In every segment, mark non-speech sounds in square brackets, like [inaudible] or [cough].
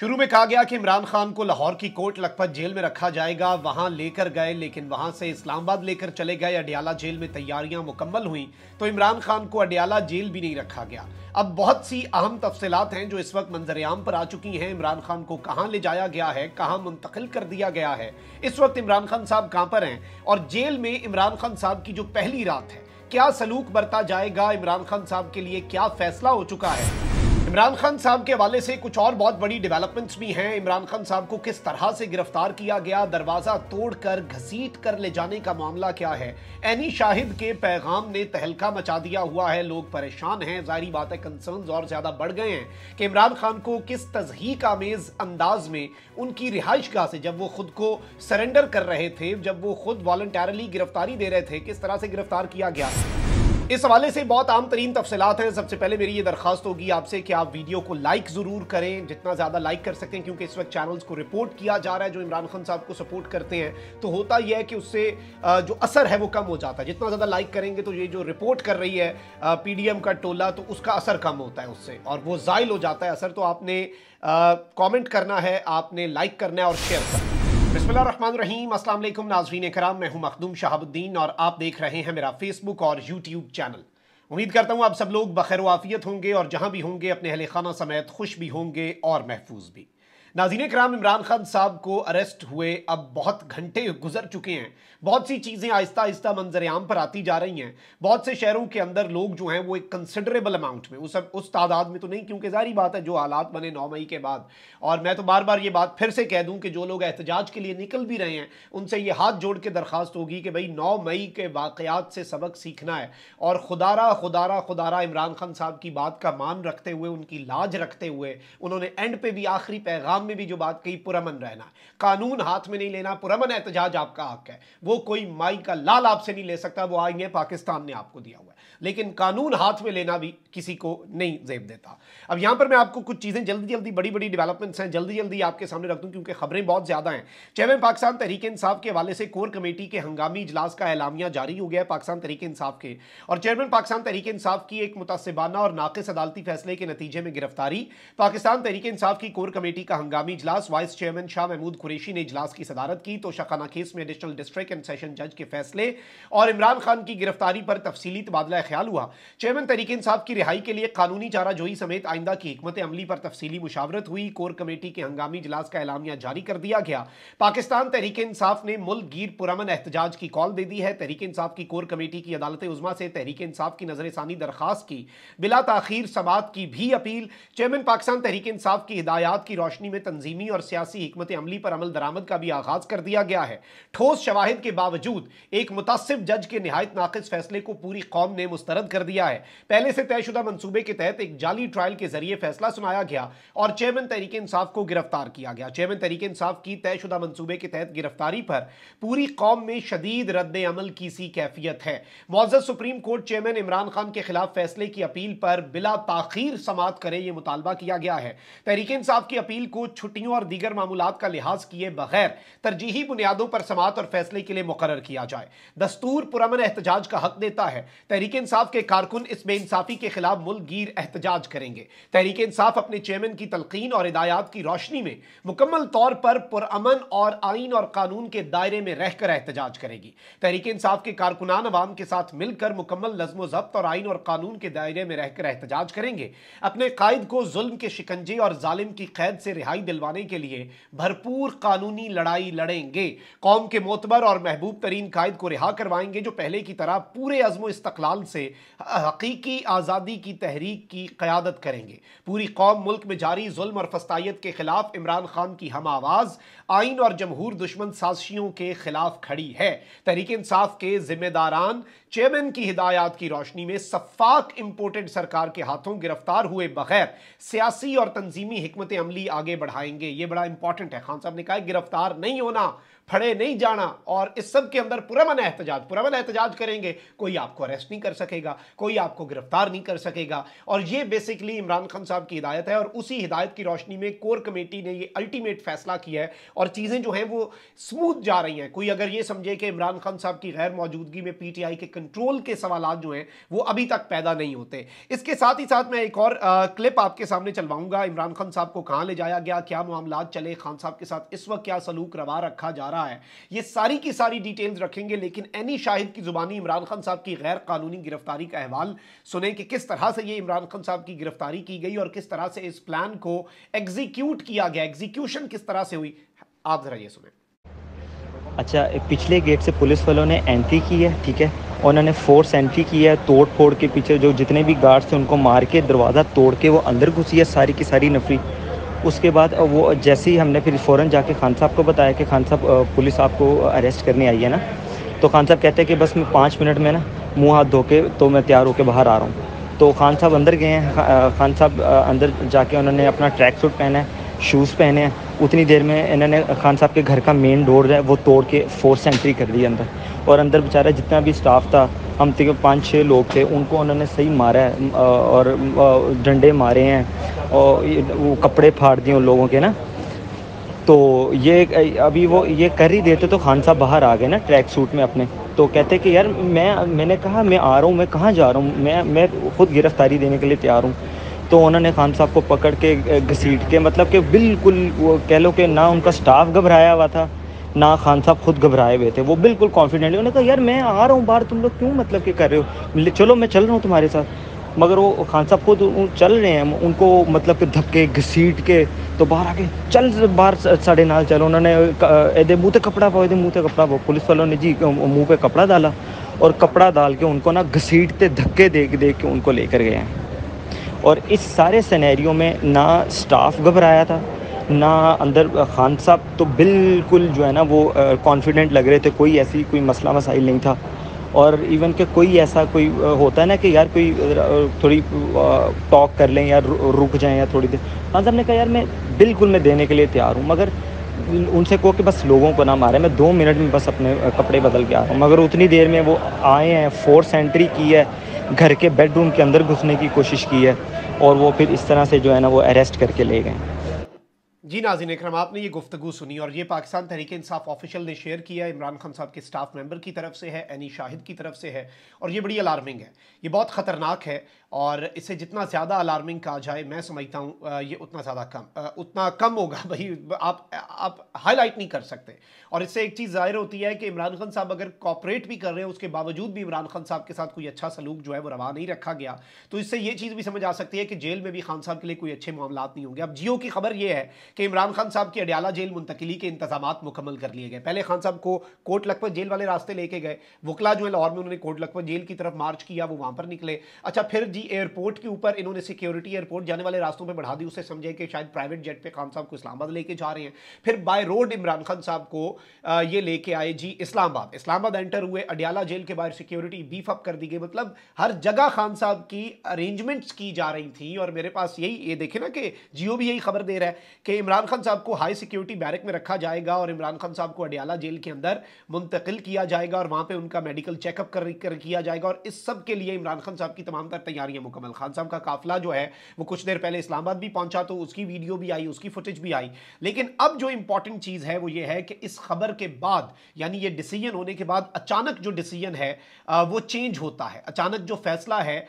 शुरू में कहा गया कि इमरान खान को लाहौर की कोर्ट लखपत जेल में रखा जाएगा वहां लेकर गए लेकिन वहां से इस्लामाबाद लेकर चले गए अडियाला जेल में तैयारियां मुकम्मल हुई तो इमरान खान को अडियाला जेल भी नहीं रखा गया अब बहुत सी अहम तफसलत हैं जो इस वक्त मंजरेआम पर आ चुकी हैं इमरान खान को कहाँ ले जाया गया है कहाँ मुंतकिल कर दिया गया है इस वक्त इमरान खान साहब कहाँ पर हैं और जेल में इमरान खान साहब की जो पहली रात है क्या सलूक बरता जाएगा इमरान खान साहब के लिए क्या फैसला हो चुका है इमरान खान साहब के हवाले से कुछ और बहुत बड़ी डेवलपमेंट्स भी हैं इमरान खान साहब को किस तरह से गिरफ्तार किया गया दरवाज़ा तोड़कर घसीट कर ले जाने का मामला क्या है एनी शाहिद के पैगाम ने तहलका मचा दिया हुआ है लोग परेशान हैं जाहरी बात है कंसर्न और ज़्यादा बढ़ गए हैं कि इमरान खान को किस तजहीक आमेज़ अंदाज में उनकी रिहाइश गाह से जब वो खुद को सरेंडर कर रहे थे जब वो खुद वॉल्टरली गिरफ्तारी दे रहे थे किस तरह से गिरफ्तार किया गया इस हवाले से बहुत आम तरीन तफसलत हैं सबसे पहले मेरी ये दरखास्त होगी आपसे कि आप वीडियो को लाइक ज़रूर करें जितना ज़्यादा लाइक कर सकते हैं क्योंकि इस वक्त चैनल्स को रिपोर्ट किया जा रहा है जो इमरान खान साहब को सपोर्ट करते हैं तो होता यह है कि उससे जो असर है वो कम हो जाता है जितना ज़्यादा लाइक करेंगे तो ये जो रिपोर्ट कर रही है पी डी एम का टोला तो उसका असर कम होता है उससे और वो ज़ायल हो जाता है असर तो आपने कॉमेंट करना है आपने लाइक करना है और शेयर करना है अस्सलाम वालेकुम नाजरीन कराम मैं हूं मखदूम शहाबुद्दीन और आप देख रहे हैं मेरा फेसबुक और यूट्यूब चैनल उम्मीद करता हूं आप सब लोग बखैर वाफियत होंगे और जहां भी होंगे अपने अहल खाना समेत खुश भी होंगे और महफूज भी नाजीन कराम इमरान खान साहब को अरेस्ट हुए अब बहुत घंटे गुजर चुके हैं बहुत सी चीज़ें आहिस्ता आहिस्ता मंजरेआम पर आती जा रही हैं बहुत से शहरों के अंदर लोग जो हैं वो एक कंसिडरेबल अमाउंट में उस उस तादाद में तो नहीं क्योंकि जारी बात है जो हालात बने नौ मई के बाद और मैं तो बार बार ये बात फिर से कह दूँ कि जो लोग एहतजाज के लिए निकल भी रहे हैं उनसे ये हाथ जोड़ के दरख्वास्त होगी कि भाई नौ मई के वाक़ात से सबक सीखना है और खुदारा खुदारा खुदारा इमरान खान साहब की बात का मान रखते हुए उनकी लाज रखते हुए उन्होंने एंड पे भी आखिरी पैगाम में भी जो बात कही पुरमन रहना कानून हाथ में नहीं लेना पुरमन एहतजाज आपका हक है वो कोई माई का लाल आपसे नहीं ले सकता वो आइए पाकिस्तान ने आपको दिया हुआ है लेकिन कानून हाथ में लेना भी किसी को नहीं जेब देता अब यहां पर मैं आपको कुछ चीज़ें जल्दी जल्दी बड़ी बड़ी डेवलपमेंट्स हैं जल्दी जल्दी आपके सामने रख दूं क्योंकि खबरें बहुत ज़्यादा हैं चेयरमैन पाकिस्तान तहरीक इंसाफ के हवाले से कोर कमेटी के हंगामी इजलास का एलामिया जारी हो गया है पाकिस्तान तहरीक इंसाफ के और चेयरमैन पाकिस्तान तहरीक इंसाफ की एक मुतासिबाना और नाकस अदालती फैसले के नतीजे में गिरफ्तारी पाकिस्तान तहरीक इंसाफ की कोर कमेटी का हंगामी इजलास वाइस चेयरमैन शाह महमूद कुरेशी ने इजलास की सदारत की तो शखाना केस में एडिशनल डिस्ट्रिक्ट एंड सेशन जज के फैसले और इमरान खान की गिरफ्तारी पर तफसीली तबादला ख्याल हुआ चेयरमैन तहरीक इंसाफ की रिहाई के लिए कानूनी चारा जोई समेत आइंदा की हमत अमली पर तफसीली मुशावरत हुई कोर कमेटी के हंगामी इजलास का एलामिया जारी कर दिया गया पाकिस्तान तहरीक इंसाफ ने मुल्क गिर पुरमन एहतजाज की कॉल दे दी है तहरीक इंसाफ की कोर कमेटी की अदालत उजमा से तहरीक इंसाफ की नजरसानी दरखास्त की बिला तखिर समात की भी अपील चेयरमैन पाकिस्तान तहरीक इंसाफ की हिदायत की रोशनी में तंजीमी और सियासी हमत अमली पर अमल दरामद का भी आगाज कर दिया गया है ठोस शवाहद के बावजूद एक मुतासिब जज के नहायत नाकस फैसले को पूरी कौम ने मुस्तरद कर दिया है पहले से तय तयशुदा मंसूबे के तहत एक जाली ट्रायल के जरिए फैसला सुनाया गया और चेयरमैन तहरीक इंसाफ को गिरफ्तार किया गया चेयरमैन तहरीक इंसाफ की तयशुदा मंसूबे के तहत गिरफ्तारी पर पूरी कौम में शदीद रद्द अमल की सी कैफियत है मुआज supreme court chairman Imran Khan के खिलाफ फैसले की अपील पर बिला ताखिर समात करें यह मुतालबा किया गया है तहरीक इंसाफ की अपील को छुट्टियों और दीगर मामूलत का लिहाज किए बगैर तरजीही बुनियादों पर समात और फैसले के लिए मुकर किया जाए दस्तूर पुरमन एहतजाज का हक देता है तहरीक इंसाफ के कारकुन इसमें इंसाफी के खिलाफ मुल्क गिर एहतजाज करेंगे तहरीक इंसाफ अपने चेयरमैन की तलकिन और हिदायत की रोशनी में मुकम्मल तौर पर पुरान और आइन और कानून के दायरे में रहकर एहतजाज करेगी तहरीक इंसाफ के कारकुनान अवाम के साथ मिलकर मुकम्मल नजमो जब्त और आइन और कानून के दायरे में रहकर एहतजाज करेंगे अपने कायद को जुल्म के शिकंजे और जालिम की कैद से रिहाई दिलवाने के लिए भरपूर कानूनी लड़ाई लड़ेंगे कौम के मोतबर और महबूब तरीन कायद को रिहा करवाएंगे जो पहले की तरह पूरे अजमो इस्तकलाल से हकीकी आज़ादी आज़ादी की तहरीक की क़्यादत करेंगे पूरी कौम मुल्क में जारी जुल्म और फस्तायत के ख़िलाफ़ इमरान खान की हम आवाज़ आइन और जमहूर दुश्मन साजिशियों के ख़िलाफ़ खड़ी है तहरीक इंसाफ के ज़िम्मेदारान चेयरमैन की हिदायत की रोशनी में सफाक इम्पोर्टेंट सरकार के हाथों गिरफ्तार हुए बगैर सियासी और तंजीमी हमत अमली आगे बढ़ाएंगे ये बड़ा इंपॉर्टेंट है खान साहब ने कहा गिरफ्तार नहीं होना फड़े नहीं जाना और इस सब के अंदर पुरमन एहतजाज पुरमन एहतजाज करेंगे कोई आपको अरेस्ट नहीं कर सकेगा कोई आपको गिरफ्तार नहीं कर सकेगा और ये बेसिकली इमरान खान साहब की हिदायत है और उसी हिदायत की रोशनी में कोर कमेटी ने ये अल्टीमेट फैसला किया है और चीज़ें जो हैं वो स्मूथ जा रही हैं कोई अगर ये समझे कि इमरान खान साहब की गैर मौजूदगी में पी टी आई के कंट्रोल के सवाल जो हैं वो अभी तक पैदा नहीं होते इसके साथ ही साथ मैं एक और क्लिप आपके सामने चलवाऊंगा इमरान खान साहब को कहाँ ले जाया गया क्या मामला चले खान साहब के साथ इस वक्त क्या सलूक रवा रखा जा रहा रहा है ये सारी की सारी डिटेल्स रखेंगे लेकिन एनी शाहिद की ज़ुबानी इमरान खान साहब की गैर कानूनी गिरफ्तारी का अहवाल सुने कि किस तरह से ये इमरान खान साहब की गिरफ्तारी की गई और किस तरह से इस प्लान को एग्जीक्यूट किया गया एग्जीक्यूशन किस तरह से हुई आप ज़रा ये सुने अच्छा पिछले गेट से पुलिस वालों ने एंट्री की है ठीक है उन्होंने फोर्स एंट्री की है तोड़ फोड़ के पीछे जो जितने भी गार्ड्स थे उनको मार के दरवाज़ा तोड़ के वो अंदर घुसी है सारी की सारी नफरी उसके बाद वो जैसे ही हमने फिर फ़ौर जाके खान साहब को बताया कि खान साहब पुलिस आपको अरेस्ट करने आई है ना तो खान साहब कहते हैं कि बस मैं पाँच मिनट में ना मुँह हाथ धो के तो मैं तैयार होकर बाहर आ रहा हूँ तो खान साहब अंदर गए हैं खान साहब अंदर जाके उन्होंने अपना ट्रैक सूट पहना है शूज़ पहने हैं उतनी देर में इन्होंने खान साहब के घर का मेन डोर है वो तोड़ के फोर्स एंट्री कर दी अंदर और अंदर बेचारा जितना भी स्टाफ था हम तीन पाँच छः लोग थे उनको उन्होंने सही मारा है और डंडे मारे हैं और वो कपड़े फाड़ दिए उन लोगों के ना तो ये अभी वो ये कर ही देते तो खान साहब बाहर आ गए ना ट्रैक सूट में अपने तो कहते कि यार मैं मैंने कहा मैं आ रहा हूँ मैं कहाँ जा रहा हूँ मैं मैं खुद गिरफ्तारी देने के लिए तैयार हूँ तो उन्होंने खान साहब को पकड़ के घसीट के मतलब कि बिल्कुल वो कह लो कि ना उनका स्टाफ घबराया हुआ था ना खान साहब खुद घबराए हुए थे वो बिल्कुल कॉन्फिडेंटली उन्होंने कहा यार मैं आ रहा हूँ बाहर तुम लोग क्यों मतलब कि कर रहे हो चलो मैं चल रहा हूँ तुम्हारे साथ मगर वो खान साहब खुद चल रहे हैं उनको मतलब कि धक्के घसीट के तो बाहर आके चल बाहर साढ़े नाल चलो उन्होंने ऐसे मुँह पे कपड़ा पाओ ऐसे मुँह पे कपड़ा पाओ पुलिस वालों ने जी मुँह पे कपड़ा डाला और कपड़ा डाल के उनको ना घसीटते धक्के दे दे के उनको लेकर गए हैं और इस सारे सिनेरियो में ना स्टाफ घबराया था ना अंदर खान साहब तो बिल्कुल जो है ना वो कॉन्फिडेंट लग रहे थे कोई ऐसी कोई मसला मसाइल नहीं था और इवन के कोई ऐसा कोई होता है ना कि यार कोई थोड़ी टॉक कर लें या रुक जाएं या थोड़ी देर खान साहब ने कहा यार मैं बिल्कुल मैं देने के लिए तैयार हूँ मगर उनसे कहो कि बस लोगों को ना मारे मैं दो मिनट में बस अपने कपड़े बदल के आ रहा हूँ मगर उतनी देर में वो आए हैं फोर्स एंट्री की है घर के बेडरूम के अंदर घुसने की कोशिश की है और वो फिर इस तरह से जो है ना वो अरेस्ट करके ले गए जी नाजिन इक्रम आपने ये गुफ्तु सुनी और ये पाकिस्तान तहरीक इंसाफ ऑफिशियल ने शेयर किया इमरान खान साहब के स्टाफ मेंबर की तरफ से है एनी शाहिद की तरफ से है और ये बड़ी अलार्मिंग है ये बहुत ख़तरनाक है और इसे जितना ज़्यादा अलार्मिंग कहा जाए मैं समझता हूँ ये उतना ज़्यादा कम उतना कम होगा [laughs] भाई आप आप हाईलाइट नहीं कर सकते और इससे एक चीज़ ज़ाहिर होती है कि इमरान खान साहब अगर कॉपरेट भी कर रहे हैं उसके बावजूद भी इमरान खान साहब के साथ कोई अच्छा सलूक जो है वो रवा नहीं रखा गया तो इससे ये चीज़ भी समझ आ सकती है कि जेल में भी खान साहब के लिए कोई अच्छे मामला नहीं होंगे अब जियो की खबर यह है कि इमरान खान साहब की अडियाला जेल मुंतकली के इंतजाम मुकम्मल कर लिए गए पहले खान साहब को कोट लखपत जेल वाले रास्ते लेके गए वकला जो है लाहौर में उन्होंने कोट लखपत जेल की तरफ मार्च किया वो वहाँ पर निकले अच्छा फिर जी एयरपोर्ट के ऊपर इन्होंने सिक्योरिटी एयरपोर्ट जाने वाले रास्तों पर बढ़ा दी उसे समझे कि शायद प्राइवेट जेट पर खान साहब को इस्लामाबाद लेके जा रहे हैं फिर बाय रोड इमरान खान साहब को ये लेके आए जी इस्लामाबाद इस्लामाबाद एंटर हुए अडियाला जेल के बाहर सिक्योरिटी बीफ अप कर दी गई मतलब हर जगह खान साहब की अरेंजमेंट्स की जा रही थी और मेरे पास यही ये देखे ना कि जियो भी यही खबर दे रहा है कि इमरान खान साहब को हाई सिक्योरिटी बैरक में रखा जाएगा और इमरान खान साहब को अडियाला जेल के अंदर मुंतकिल किया जाएगा और वहाँ पर उनका मेडिकल चेकअप कर, कर किया जाएगा और इस सब के लिए इमरान खान साहब की तमाम तर तैयारियाँ मुकम्मल खान साहब का काफिला जो है वो कुछ देर पहले इस्लामाबाद भी पहुँचा तो उसकी वीडियो भी आई उसकी फुटेज भी आई लेकिन अब जो इंपॉर्टेंट चीज़ है वो ये है कि इस खबर के बाद यानी ये डिसीजन होने के बाद अचानक जो डिसीजन है वो चेंज होता है अचानक जो फैसला है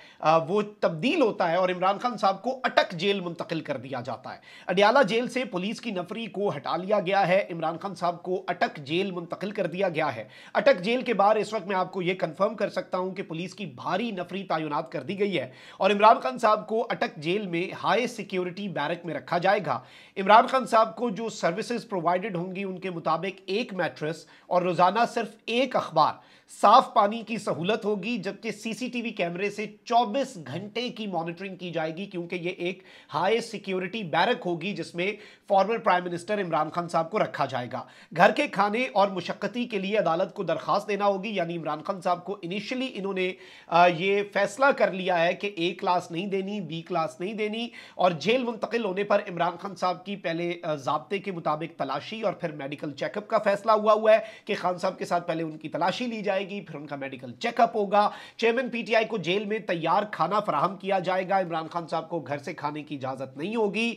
वो तब्दील होता है और इमरान खान साहब को अटक जेल मुंतकिल कर दिया जाता है अडियाला जेल से पुलिस की नफरी को हटा लिया गया है इमरान खान साहब को अटक जेल मुंतकिल कर दिया गया है अटक जेल के बाहर इस वक्त मैं आपको यह कंफर्म कर सकता हूं कि पुलिस की भारी नफरी तैनात कर दी गई है और इमरान खान साहब को अटक जेल में हाई सिक्योरिटी बैरक में रखा जाएगा इमरान खान साहब को जो सर्विसेज प्रोवाइडेड होंगी उनके मुताबिक एक मैट्रेस और रोजाना सिर्फ एक अखबार साफ पानी की सहूलत होगी जबकि सीसीटीवी कैमरे से 24 घंटे की मॉनिटरिंग की जाएगी क्योंकि ये एक हाई सिक्योरिटी बैरक होगी जिसमें former prime minister Imran Khan साहब को रखा जाएगा घर के खाने और मुशक्क़ती के लिए अदालत को दरख्वास्त देना होगी यानी इमरान खान साहब को इनिशियली इन्होंने ये फैसला कर लिया है कि ए क्लास नहीं देनी बी क्लास नहीं देनी और जेल मुंतकिल होने पर इमरान खान साहब की पहले जबते के मुताबिक तलाशी और फिर मेडिकल चेकअप का फैसला हुआ हुआ है कि खान साहब के साथ पहले उनकी तलाशी ली जाए जाएगी फिर उनका मेडिकल चेकअप होगा चेयरमैन पीटीआई को जेल में तैयार खाना फराहम किया जाएगा इमरान खान साहब को घर से खाने की इजाज़त नहीं होगी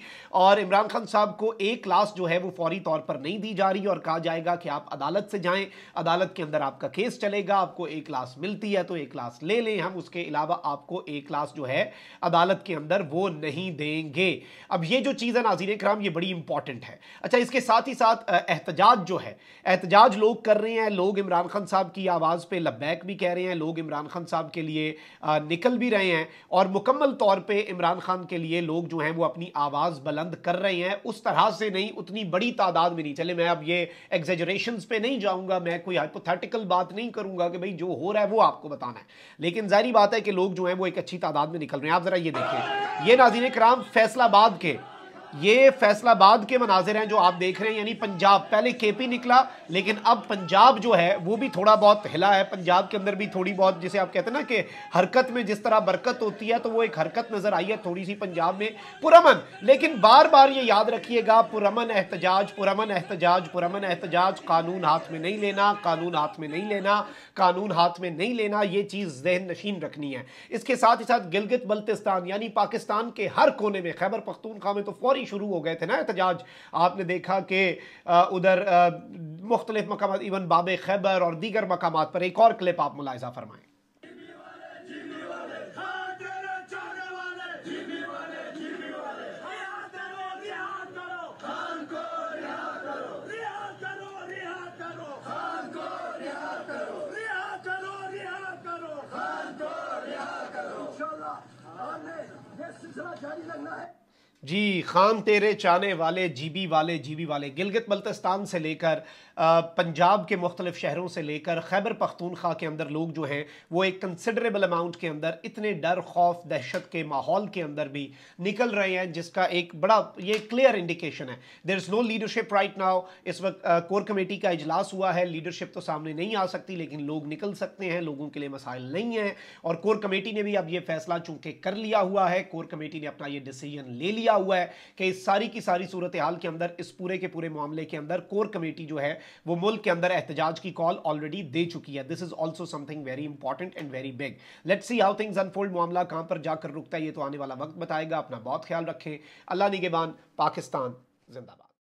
और इमरान खान साहब को एक क्लास जो है वो फौरी तौर पर नहीं दी जा रही और कहा जाएगा कि आप अदालत से जाएं अदालत के अंदर आपका केस चलेगा आपको एक क्लास मिलती है तो एक क्लास ले लें हम उसके अलावा आपको एक क्लास जो है अदालत के अंदर वो नहीं देंगे अब ये जो चीज़ है नाजीन कराम ये बड़ी इंपॉर्टेंट है अच्छा इसके साथ ही साथ एहतजाज जो है एहतजाज लोग कर रहे हैं लोग इमरान खान साहब की आवाज़ अल्फाज पे लबैक भी कह रहे हैं लोग इमरान खान साहब के लिए निकल भी रहे हैं और मुकम्मल तौर पे इमरान खान के लिए लोग जो हैं वो अपनी आवाज़ बुलंद कर रहे हैं उस तरह से नहीं उतनी बड़ी तादाद में नहीं चले मैं अब ये एग्जेजरेशन पे नहीं जाऊँगा मैं कोई हाइपोथेटिकल बात नहीं करूँगा कि भाई जो हो रहा है वो आपको बताना है लेकिन जाहिर बात है कि लोग जो हैं वो एक अच्छी तादाद में निकल रहे हैं आप ज़रा ये देखें ये नाजीन कराम फैसलाबाद के ये फैसलाबाद के मनाजिर हैं जो आप देख रहे हैं यानी पंजाब पहले केपी निकला लेकिन अब पंजाब जो है वो भी थोड़ा बहुत हिला है पंजाब के अंदर भी थोड़ी बहुत जिसे आप कहते हैं ना कि हरकत में जिस तरह बरकत होती है तो वो एक हरकत नज़र आई है थोड़ी सी पंजाब में पुरमन लेकिन बार बार ये याद रखिएगा पुरमन एहतजाज पुरमन एहतजाज पुरमन एहतजाज कानून हाथ में नहीं लेना कानून हाथ में नहीं लेना कानून हाथ में नहीं लेना ये चीज़ जहन नशीन रखनी है इसके साथ ही साथ गिलगित बल्तिस्तान यानी पाकिस्तान के हर कोने में खैबर पख्तूनखा में तो फौरी ही शुरू हो गए थे ना एहतजाज तो आपने देखा कि उधर मुख्तलिफ मकाम इवन बाब खैबर और दीगर मकाम पर एक और क्लिप आप मुलायजा फरमाएं जारी रखना है जी खाम तेरे चाने वाले जीबी वाले जीबी वाले गिलगित बल्तिस्तान से लेकर पंजाब के मुख्तलिफ शहरों से लेकर खैबर पख्तूनख्वा के अंदर लोग जो हैं वो एक कंसिडरेबल अमाउंट के अंदर इतने डर खौफ दहशत के माहौल के अंदर भी निकल रहे हैं जिसका एक बड़ा ये क्लियर इंडिकेशन है there is no leadership right now इस वक्त कोर कमेटी का इजलास हुआ है लीडरशिप तो सामने नहीं आ सकती लेकिन लोग निकल सकते हैं लोगों के लिए मसाइल नहीं हैं और कोर कमेटी ने भी अब ये फैसला चूंकि कर लिया हुआ है कोर कमेटी ने अपना ये डिसीजन ले लिया किया हुआ है कि इस सारी की सारी सूरत हाल के अंदर इस पूरे के पूरे मामले के अंदर कोर कमेटी जो है वो मुल्क के अंदर एहतजाज की कॉल ऑलरेडी दे चुकी है this is also something very important and very big let see how things unfold मामला कहां पर जाकर रुकता है ये तो आने वाला वक्त बताएगा अपना बहुत ख्याल रखें अल्लाह निगेबान पाकिस्तान जिंदाबाद